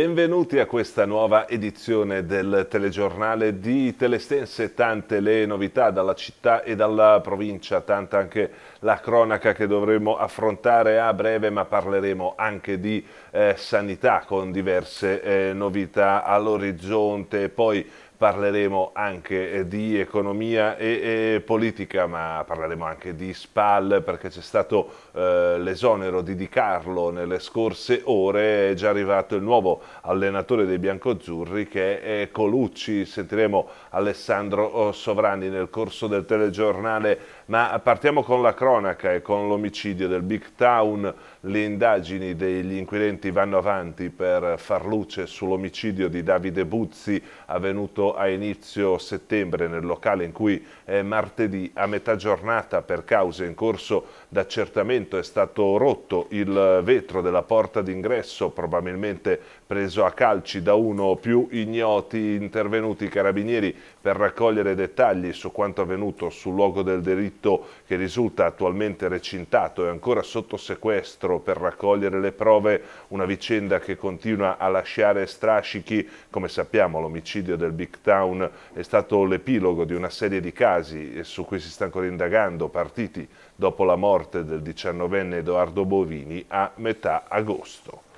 Benvenuti a questa nuova edizione del telegiornale di Telestense, tante le novità dalla città e dalla provincia, tanta anche la cronaca che dovremo affrontare a breve, ma parleremo anche di eh, sanità con diverse eh, novità all'orizzonte, poi parleremo anche eh, di economia e, e, politica, ma parleremo anche di SPAL perché c'è stato eh, l'esonero di Di Carlo nelle scorse ore, è già arrivato il nuovo allenatore dei biancozzurri che è Colucci, sentiremo Alessandro eh, Sovrani nel corso del telegiornale ma partiamo con la cronaca e con l'omicidio del Big Town. Le indagini degli inquirenti vanno avanti per far luce sull'omicidio di Davide Buzzi avvenuto a inizio settembre nel locale in cui è martedì a metà giornata per cause in corso d'accertamento è stato rotto il vetro della porta d'ingresso, probabilmente preso a calci da uno o più ignoti intervenuti i carabinieri per raccogliere dettagli su quanto avvenuto sul luogo del delitto che risulta attualmente recintato e ancora sotto sequestro per raccogliere le prove, una vicenda che continua a lasciare strascichi, come sappiamo l'omicidio del Big Town è stato l'epilogo di una serie di casi su cui si sta ancora indagando, partiti dopo la morte del diciannovenne Edoardo Bovini a metà agosto.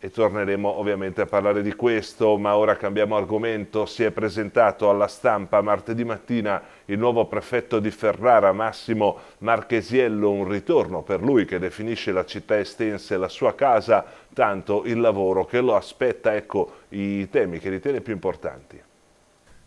E torneremo ovviamente a parlare di questo, ma ora cambiamo argomento. Si è presentato alla stampa martedì mattina il nuovo prefetto di Ferrara, Massimo Marchesiello, un ritorno per lui che definisce la città estense la sua casa, tanto il lavoro che lo aspetta, ecco i temi che ritiene più importanti.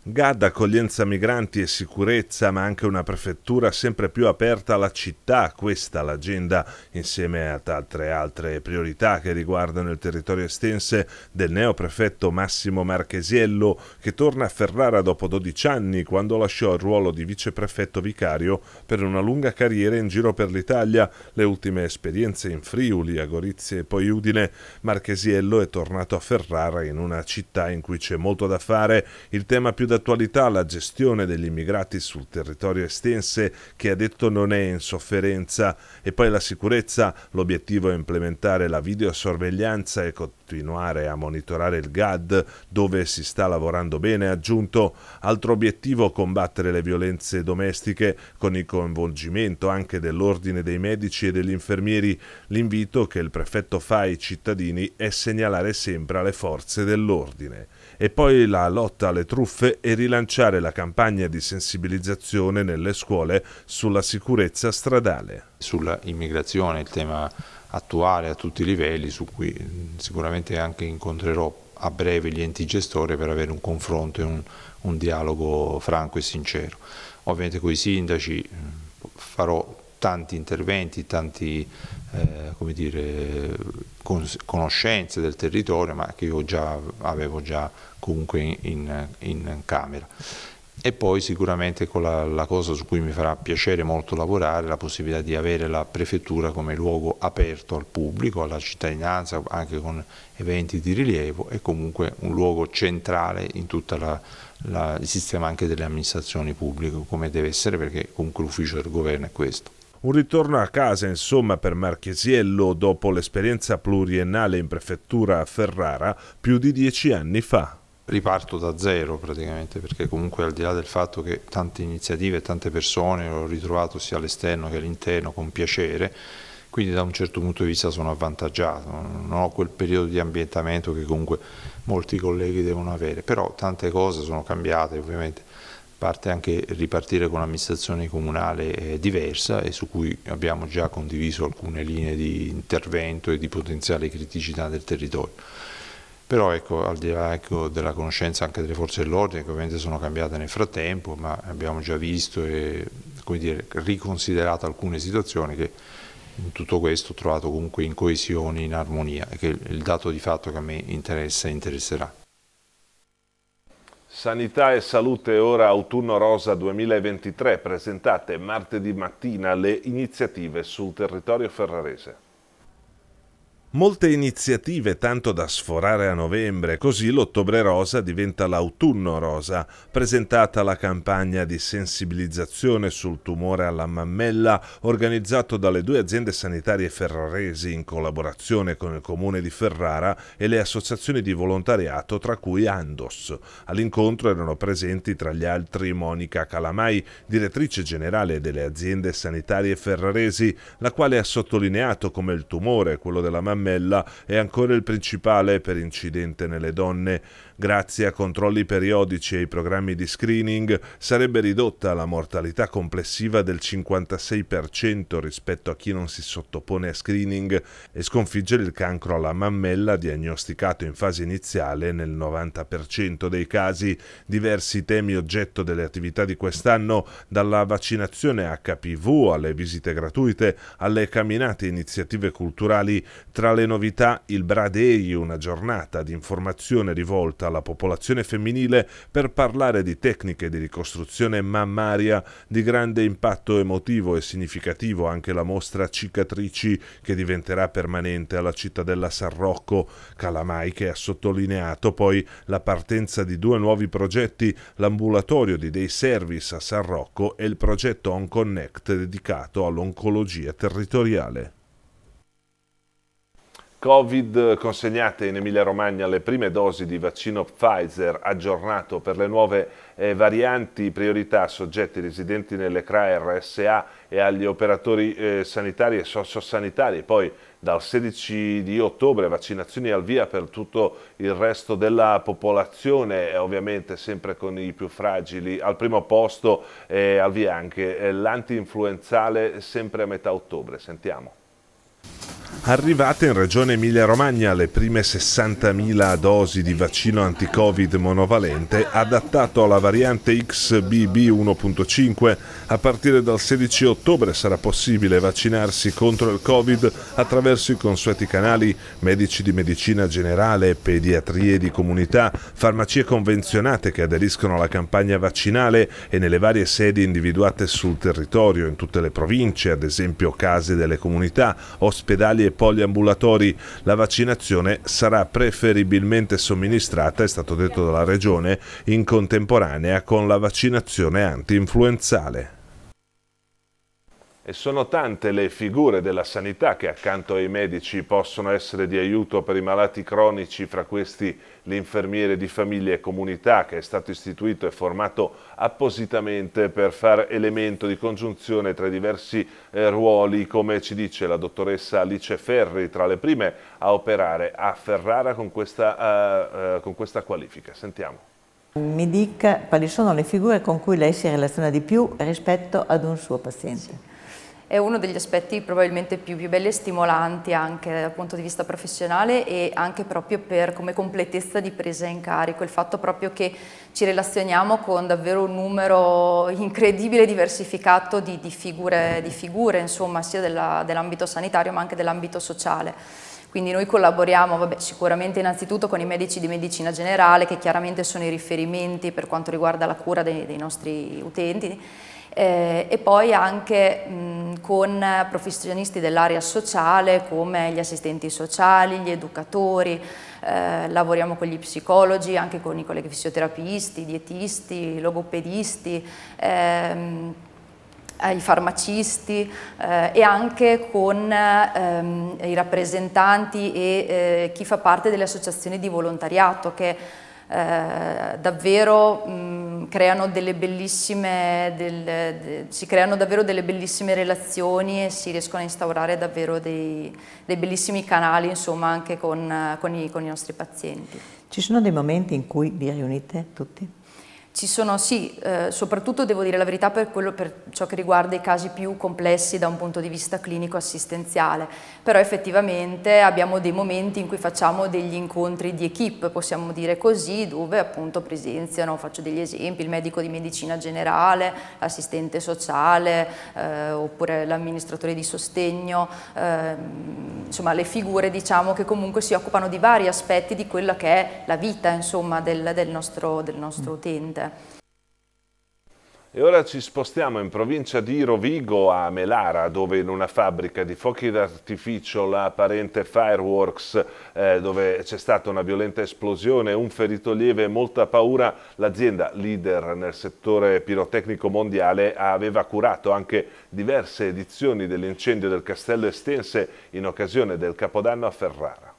Gad, accoglienza migranti e sicurezza, ma anche una prefettura sempre più aperta alla città, questa l'agenda insieme ad altre, altre priorità che riguardano il territorio estense del neoprefetto Massimo Marchesiello che torna a Ferrara dopo 12 anni quando lasciò il ruolo di viceprefetto vicario per una lunga carriera in giro per l'Italia, le ultime esperienze in Friuli, a Gorizia e poi Udine. Marchesiello è tornato a Ferrara in una città in cui c'è molto da fare, il tema più d'attualità la gestione degli immigrati sul territorio estense che ha detto non è in sofferenza e poi la sicurezza, l'obiettivo è implementare la videosorveglianza e continuare a monitorare il GAD dove si sta lavorando bene, ha aggiunto altro obiettivo combattere le violenze domestiche con il coinvolgimento anche dell'ordine dei medici e degli infermieri. L'invito che il prefetto fa ai cittadini è segnalare sempre alle forze dell'ordine e poi la lotta alle truffe e rilanciare la campagna di sensibilizzazione nelle scuole sulla sicurezza stradale. Sulla immigrazione, il tema attuale a tutti i livelli, su cui sicuramente anche incontrerò a breve gli enti gestori per avere un confronto e un, un dialogo franco e sincero. Ovviamente con i sindaci eh, farò tanti interventi, tante eh, conoscenze del territorio, ma che io già avevo già comunque in, in camera. E poi sicuramente con la, la, cosa su cui mi farà piacere molto lavorare, la possibilità di avere la prefettura come luogo aperto al pubblico, alla cittadinanza, anche con eventi di rilievo e comunque un luogo centrale in tutto il sistema anche delle amministrazioni pubbliche, come deve essere perché comunque l'ufficio del governo è questo. Un ritorno a casa insomma per Marchesiello dopo l'esperienza pluriennale in prefettura a Ferrara più di dieci anni fa. Riparto da zero praticamente perché comunque al di là del fatto che tante iniziative e tante persone ho ritrovato sia all'esterno che all'interno con piacere, quindi da un certo punto di vista sono avvantaggiato, non ho quel periodo di ambientamento che comunque molti colleghi devono avere, però tante cose sono cambiate ovviamente parte anche ripartire con un'amministrazione comunale eh, diversa e su cui abbiamo già condiviso alcune linee di intervento e di potenziale criticità del territorio. Però ecco, al di là ecco, della conoscenza anche delle forze dell'ordine, che ovviamente sono cambiate nel frattempo, ma abbiamo già visto e dire, riconsiderato alcune situazioni che in tutto questo ho trovato comunque in coesione, in armonia, che è il dato di fatto che a me interessa e interesserà. Sanità e Salute Ora Autunno Rosa 2023 presentate martedì mattina le iniziative sul territorio ferrarese. Molte iniziative tanto da sforare a novembre, così l'Ottobre Rosa diventa l'Autunno Rosa, presentata la campagna di sensibilizzazione sul tumore alla mammella organizzato dalle due aziende sanitarie ferraresi in collaborazione con il comune di Ferrara e le associazioni di volontariato tra cui Andos. All'incontro erano presenti tra gli altri Monica Calamai, direttrice generale delle aziende sanitarie ferraresi, la quale ha sottolineato come il tumore, quello della mammella, Fiammella è ancora il principale per incidente nelle donne. Grazie a controlli periodici e ai programmi di screening sarebbe ridotta la mortalità complessiva del 56% rispetto a chi non si sottopone a screening e sconfiggere il cancro alla mammella diagnosticato in fase iniziale nel 90% dei casi. Diversi temi oggetto delle attività di quest'anno, dalla vaccinazione HPV alle visite gratuite, alle camminate e iniziative culturali, tra tra le novità, il Bra Day, una giornata di informazione rivolta alla popolazione femminile per parlare di tecniche di ricostruzione mammaria di grande impatto emotivo e significativo anche la mostra Cicatrici che diventerà permanente alla cittadella San Rocco. Calamai che ha sottolineato poi la partenza di due nuovi progetti, l'ambulatorio di Day Service a San Rocco e il progetto On Connect dedicato all'oncologia territoriale. Covid consegnate in Emilia-Romagna le prime dosi di vaccino Pfizer aggiornato per le nuove eh, varianti priorità a soggetti residenti nelle CRA RSA e agli operatori eh, sanitari e sociosanitari. Poi dal 16 di ottobre vaccinazioni al via per tutto il resto della popolazione, eh, ovviamente sempre con i più fragili. Al primo posto eh, al via anche eh, l'anti-influenzale sempre a metà ottobre. Sentiamo. Arrivate in regione Emilia-Romagna le prime 60.000 dosi di vaccino anti-Covid monovalente adattato alla variante XBB1.5. A partire dal 16 ottobre sarà possibile vaccinarsi contro il Covid attraverso i consueti canali medici di medicina generale, pediatrie di comunità, farmacie convenzionate che aderiscono alla campagna vaccinale e nelle varie sedi individuate sul territorio, in tutte le province, ad esempio case delle comunità, ospedali e poliambulatori la vaccinazione sarà preferibilmente somministrata, è stato detto dalla Regione, in contemporanea con la vaccinazione anti-influenzale e sono tante le figure della sanità che accanto ai medici possono essere di aiuto per i malati cronici, fra questi l'infermiere di famiglia e comunità che è stato istituito e formato appositamente per far elemento di congiunzione tra i diversi eh, ruoli, come ci dice la dottoressa Alice Ferri, tra le prime a operare a Ferrara con questa, eh, eh, con questa qualifica. Sentiamo. Mi dica quali sono le figure con cui lei si relaziona di più rispetto ad un suo paziente. Sì è uno degli aspetti probabilmente più, più belli e stimolanti anche dal punto di vista professionale e anche proprio per, come completezza di presa in carico, il fatto proprio che ci relazioniamo con davvero un numero incredibile diversificato di, di figure, di figure insomma, sia dell'ambito sanitario ma anche dell'ambito sociale. Quindi noi collaboriamo vabbè, sicuramente innanzitutto con i medici di medicina generale che chiaramente sono i riferimenti per quanto riguarda la cura dei, dei nostri utenti eh, e poi anche mh, con professionisti dell'area sociale come gli assistenti sociali, gli educatori, eh, lavoriamo con gli psicologi, anche con i colleghi fisioterapisti, dietisti, logopedisti, ehm, eh, i farmacisti eh, e anche con ehm, i rappresentanti e eh, chi fa parte delle associazioni di volontariato che eh, davvero mh, creano delle bellissime, del, de, si creano davvero delle bellissime relazioni e si riescono a instaurare davvero dei, dei bellissimi canali insomma, anche con, con, i, con i nostri pazienti. Ci sono dei momenti in cui vi riunite tutti? Ci sono, sì, eh, soprattutto devo dire la verità per, quello, per, ciò che riguarda i casi più complessi da un punto di vista clinico-assistenziale, però effettivamente abbiamo dei momenti in cui facciamo degli incontri di equip, possiamo dire così, dove appunto presenziano, faccio degli esempi, il medico di medicina generale, l'assistente sociale, eh, oppure l'amministratore di sostegno, eh, insomma le figure diciamo, che comunque si occupano di vari aspetti di quella che è la vita insomma, del, del, nostro, del nostro utente. Piemonte. E ora ci spostiamo in provincia di Rovigo a Melara dove in una fabbrica di fuochi d'artificio la parente Fireworks eh, dove c'è stata una violenta esplosione, un ferito lieve e molta paura, l'azienda leader nel settore pirotecnico mondiale aveva curato anche diverse edizioni dell'incendio del castello Estense in occasione del Capodanno a Ferrara.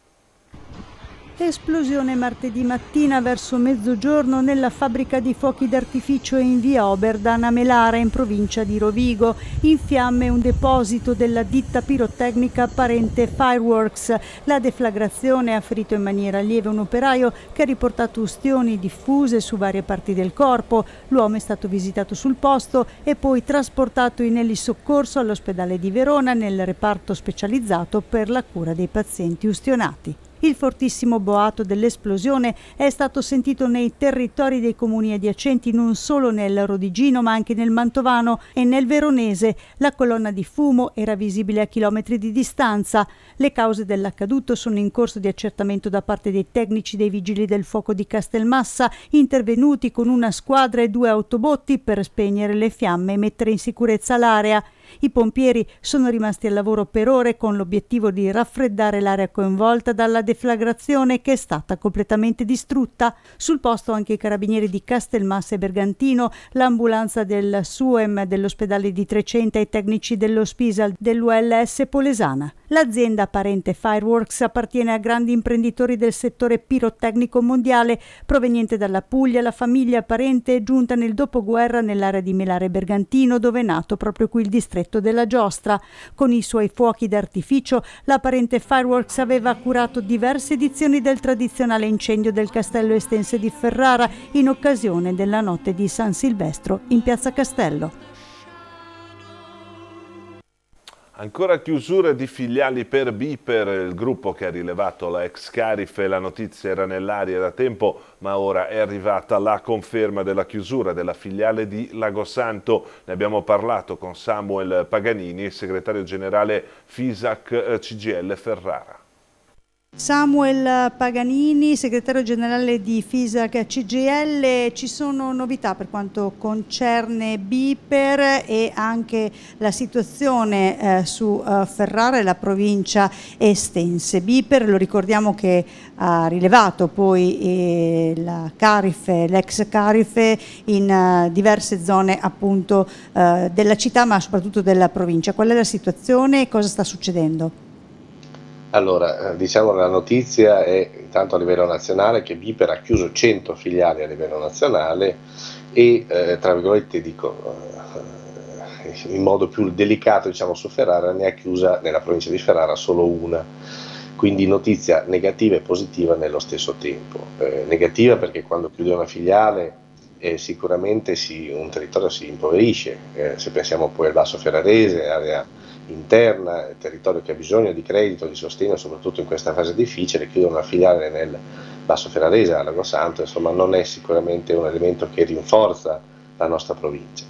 Esplosione martedì mattina verso mezzogiorno nella fabbrica di fuochi d'artificio in via Oberdan a Melara in provincia di Rovigo. In fiamme un deposito della ditta pirotecnica apparente Fireworks. La deflagrazione ha ferito in maniera lieve un operaio che ha riportato ustioni diffuse su varie parti del corpo. L'uomo è stato visitato sul posto e poi trasportato in elisoccorso all'ospedale di Verona nel reparto specializzato per la cura dei pazienti ustionati. Il fortissimo boato dell'esplosione è stato sentito nei territori dei comuni adiacenti non solo nel Rodigino ma anche nel Mantovano e nel Veronese. La colonna di fumo era visibile a chilometri di distanza. Le cause dell'accaduto sono in corso di accertamento da parte dei tecnici dei vigili del fuoco di Castelmassa intervenuti con una squadra e due autobotti per spegnere le fiamme e mettere in sicurezza l'area. I pompieri sono rimasti al lavoro per ore con l'obiettivo di raffreddare l'area coinvolta dalla deflagrazione che è stata completamente distrutta. Sul posto anche i carabinieri di Castelmasse e Bergantino, l'ambulanza del SUEM dell'ospedale di Trecenta e i tecnici dell'ospisal dell'ULS Polesana. L'azienda parente Fireworks appartiene a grandi imprenditori del settore pirotecnico mondiale proveniente dalla Puglia. La famiglia parente è giunta nel dopoguerra nell'area di Melare Bergantino dove è nato proprio qui il distretto della Giostra. Con i suoi fuochi d'artificio la parente Fireworks aveva curato diverse edizioni del tradizionale incendio del castello estense di Ferrara in occasione della notte di San Silvestro in piazza Castello. Ancora chiusura di filiali per Biper, il gruppo che ha rilevato la ex Carife, la notizia era nell'aria da tempo, ma ora è arrivata la conferma della chiusura della filiale di Lagosanto. Ne abbiamo parlato con Samuel Paganini, segretario generale FISAC eh, CGL Ferrara. Samuel Paganini, segretario generale di FISAC CGL, ci sono novità per quanto concerne Biper e anche la situazione eh, su eh, Ferrara e la provincia estense. Biper, lo ricordiamo che ha rilevato poi eh, l'ex Carife in eh, diverse zone appunto eh, della città ma soprattutto della provincia. Qual è la situazione e cosa sta succedendo? Allora, eh, diciamo la notizia è intanto a livello nazionale che Viper ha chiuso 100 filiali a livello nazionale e eh, tra virgolette dico eh, in modo più delicato diciamo su Ferrara ne ha chiusa nella provincia di Ferrara solo una. Quindi notizia negativa e positiva nello stesso tempo. Eh, negativa perché quando chiude una filiale eh, sicuramente si, un territorio si impoverisce, eh, se pensiamo poi al Basso Ferrarese, area interna, territorio che ha bisogno di credito, di sostegno, soprattutto in questa fase difficile, chiudere una filiale nel Basso Ferrarese, a Lago Santo, insomma non è sicuramente un elemento che rinforza la nostra provincia.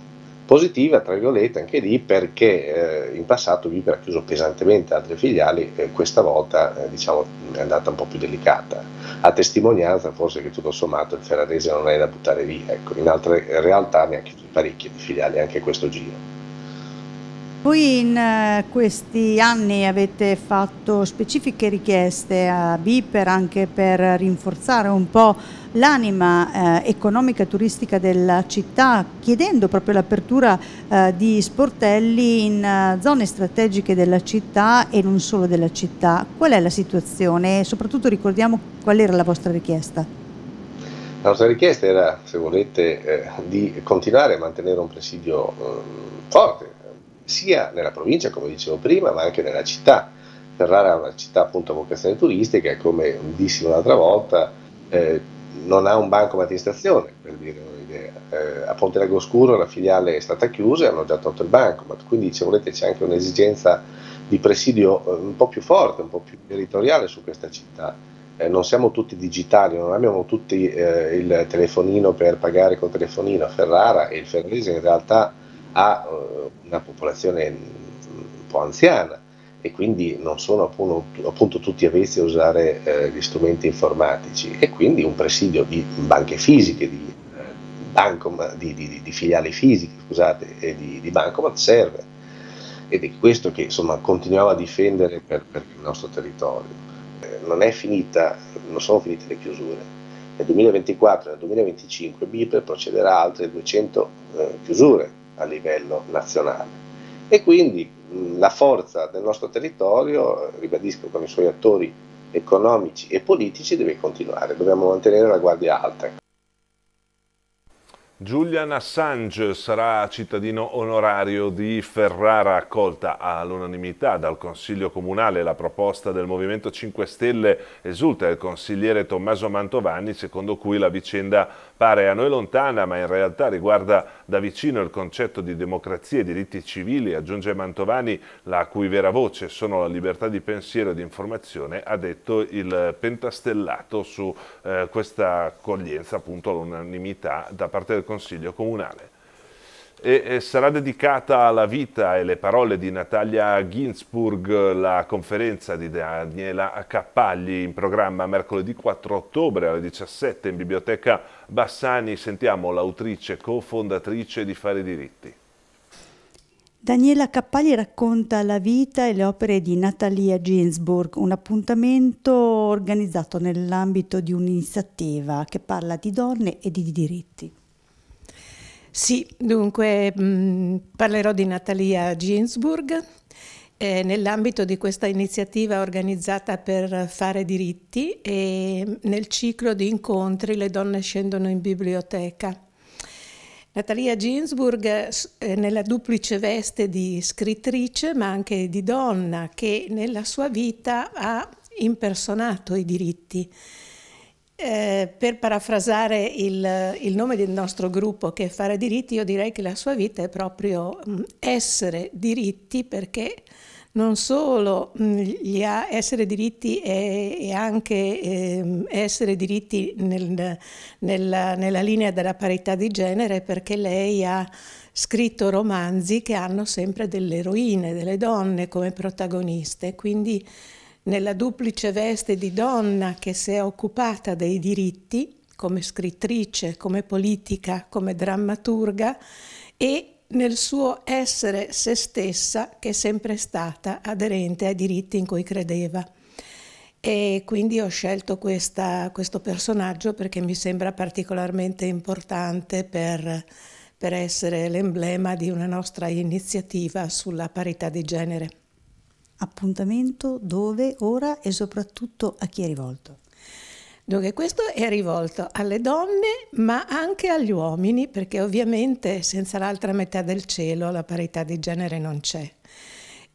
Positiva, tra virgolette, anche lì perché eh, in passato Viber ha chiuso pesantemente altre filiali e questa volta eh, diciamo, è andata un po' più delicata, a testimonianza forse che tutto sommato il ferrarese non è da buttare via, ecco, in altre realtà ne ha chiuso parecchie di filiali anche questo giro. Voi in eh, questi anni avete fatto specifiche richieste a Biper anche per rinforzare un po' l'anima eh, economica e turistica della città, chiedendo proprio l'apertura eh, di sportelli in eh, zone strategiche della città e non solo della città. Qual è la situazione e soprattutto ricordiamo qual era la vostra richiesta? La nostra richiesta era, se volete, eh, di continuare a mantenere un presidio eh, forte sia nella provincia, come dicevo prima, ma anche nella città. Ferrara è una città appunto a vocazione turistica, e come dissimo l'altra volta, eh, non ha un bancomat in stazione, per dire un'idea. Eh, a Ponte Lagoscuro la filiale è stata chiusa e hanno già tolto il bancomat, quindi se volete c'è anche un'esigenza di presidio eh, un po' più forte, un po' più territoriale su questa città. Eh, non siamo tutti digitali, non abbiamo tutti eh, il telefonino per pagare col telefonino. Ferrara e il ferrarese in realtà ha eh, una popolazione un po' anziana e quindi non sono appunto, appunto tutti avvezzi a usare eh, gli strumenti informatici e quindi un presidio di banche fisiche, di, eh, bancomat, di, di, di filiali fisiche scusate, e di, bancomat serve ed è questo che insomma, continuiamo a difendere per, per il nostro territorio. Eh, non, finita, non sono finite le chiusure. Nel 2024 e nel 2025 BIPER procederà a altre 200 eh, chiusure a livello nazionale. E quindi la forza del nostro territorio, ribadisco con i suoi attori economici e politici, deve continuare, dobbiamo mantenere la guardia alta. Julian Assange sarà cittadino onorario di Ferrara, accolta all'unanimità dal Consiglio Comunale. La proposta del Movimento 5 Stelle esulta il consigliere Tommaso Mantovani, secondo cui la vicenda pare a noi lontana, ma in realtà riguarda da vicino il concetto di democrazia e diritti civili, aggiunge Mantovani, la cui vera voce sono la libertà di pensiero e di informazione, ha detto il pentastellato su eh, questa accoglienza appunto all'unanimità da parte del Consiglio Comunale e sarà dedicata alla vita e alle parole di Natalia Ginsburg la conferenza di Daniela Cappagli in programma mercoledì 4 ottobre alle 17 in biblioteca Bassani. Sentiamo l'autrice cofondatrice di Fare Diritti. Daniela Cappagli racconta la vita e le opere di Natalia Ginsburg, un appuntamento organizzato nell'ambito di un'iniziativa che parla di donne e di diritti. Sì, dunque mh, mm, parlerò di Natalia Ginsburg. Eh, Nell'ambito di questa iniziativa organizzata per fare diritti e nel ciclo di incontri le donne scendono in biblioteca. Natalia Ginsburg, eh, nella duplice veste di scrittrice ma anche di donna, che nella sua vita ha impersonato i diritti. Eh, per parafrasare il, il, nome del nostro gruppo che è Fare diritti, io direi che la sua vita è proprio mh, mm, essere diritti perché non solo mh, mm, ha, essere diritti e, e anche eh, essere diritti nel, nella, nella linea della parità di genere perché lei ha scritto romanzi che hanno sempre delle eroine, delle donne come protagoniste, quindi nella duplice veste di donna che si è occupata dei diritti, come scrittrice, come politica, come drammaturga, e nel suo essere se stessa che è sempre stata aderente ai diritti in cui credeva. E quindi ho scelto questa, questo personaggio perché mi sembra particolarmente importante per, per essere l'emblema di una nostra iniziativa sulla parità di genere appuntamento, dove, ora e soprattutto a chi è rivolto. Dunque, questo è rivolto alle donne, ma anche agli uomini, perché ovviamente senza l'altra metà del cielo la parità di genere non c'è.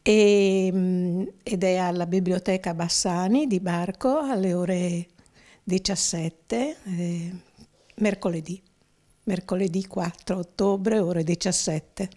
Ehm, ed è alla Biblioteca Bassani di Barco alle ore 17, eh, mercoledì, mercoledì 4 ottobre, ore 17.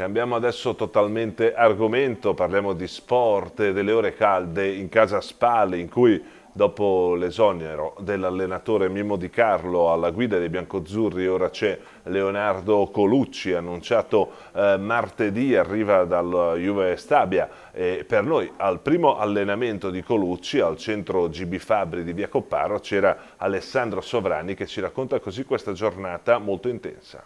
Cambiamo adesso totalmente argomento, parliamo di sport, delle ore calde in casa Spalle in cui dopo l'esonero dell'allenatore Mimmo Di Carlo alla guida dei biancozzurri ora c'è Leonardo Colucci annunciato eh, martedì arriva dal Juve Stabia e per noi al primo allenamento di Colucci al centro GB Fabri di Via Copparo c'era Alessandro Sovrani che ci racconta così questa giornata molto intensa.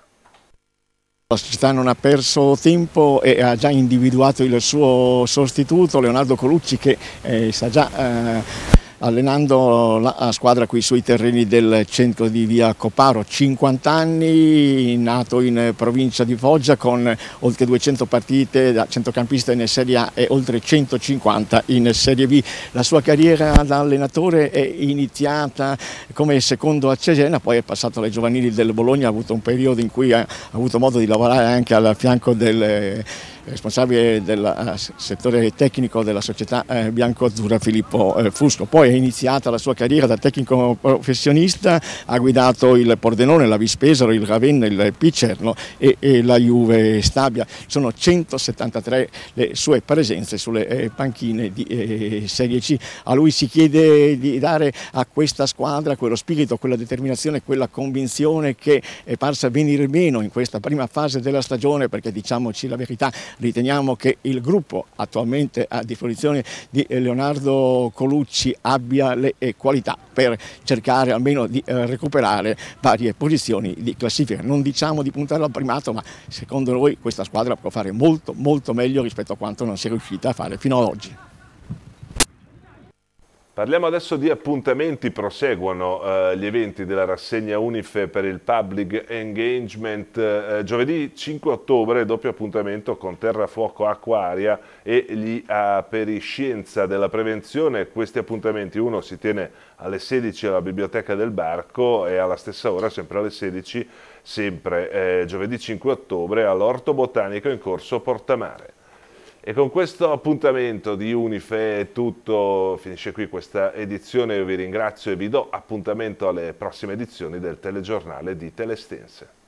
La società non ha perso tempo e ha già individuato il suo sostituto Leonardo Colucci che eh, sa già... Eh allenando la squadra qui sui terreni del centro di via Coparo, 50 anni, nato in provincia di Foggia con oltre 200 partite da centrocampista in Serie A e oltre 150 in Serie B. La sua carriera da allenatore è iniziata come secondo a Cesena, poi è passato alle giovanili del Bologna, ha avuto un periodo in cui ha avuto modo di lavorare anche al fianco del eh, responsabile del eh, settore tecnico della società eh, bianco-azzurra Filippo Fusco. Poi iniziata la sua carriera da tecnico professionista, ha guidato il Pordenone, la Vispesaro, il Ravenna, il Picerno e, e la Juve Stabia. Sono 173 le sue presenze sulle eh, panchine di eh, Serie C. A lui si chiede di dare a questa squadra quello spirito, quella determinazione, quella convinzione che è parsa venire meno in questa prima fase della stagione perché diciamoci la verità, riteniamo che il gruppo attualmente a disposizione di Leonardo Colucci ha abbia le eh, qualità per cercare almeno di eh, recuperare varie posizioni di classifica. Non diciamo di puntare al primato, ma secondo noi questa squadra può fare molto molto meglio rispetto a quanto non si è riuscita a fare fino ad oggi. Parliamo adesso di appuntamenti, proseguono eh, gli eventi della rassegna Unife per il Public Engagement. Eh, giovedì 5 ottobre doppio appuntamento con Terra Fuoco Acqua, Aria e gli Aperiscienza della Prevenzione. Questi appuntamenti uno si tiene alle 16 alla Biblioteca del Barco e alla stessa ora, sempre alle 16, sempre eh, giovedì 5 ottobre all'Orto Botanico in corso Portamare. E con questo appuntamento di Unife è tutto, finisce qui questa edizione, io vi ringrazio e vi do appuntamento alle prossime edizioni del telegiornale di Telestense.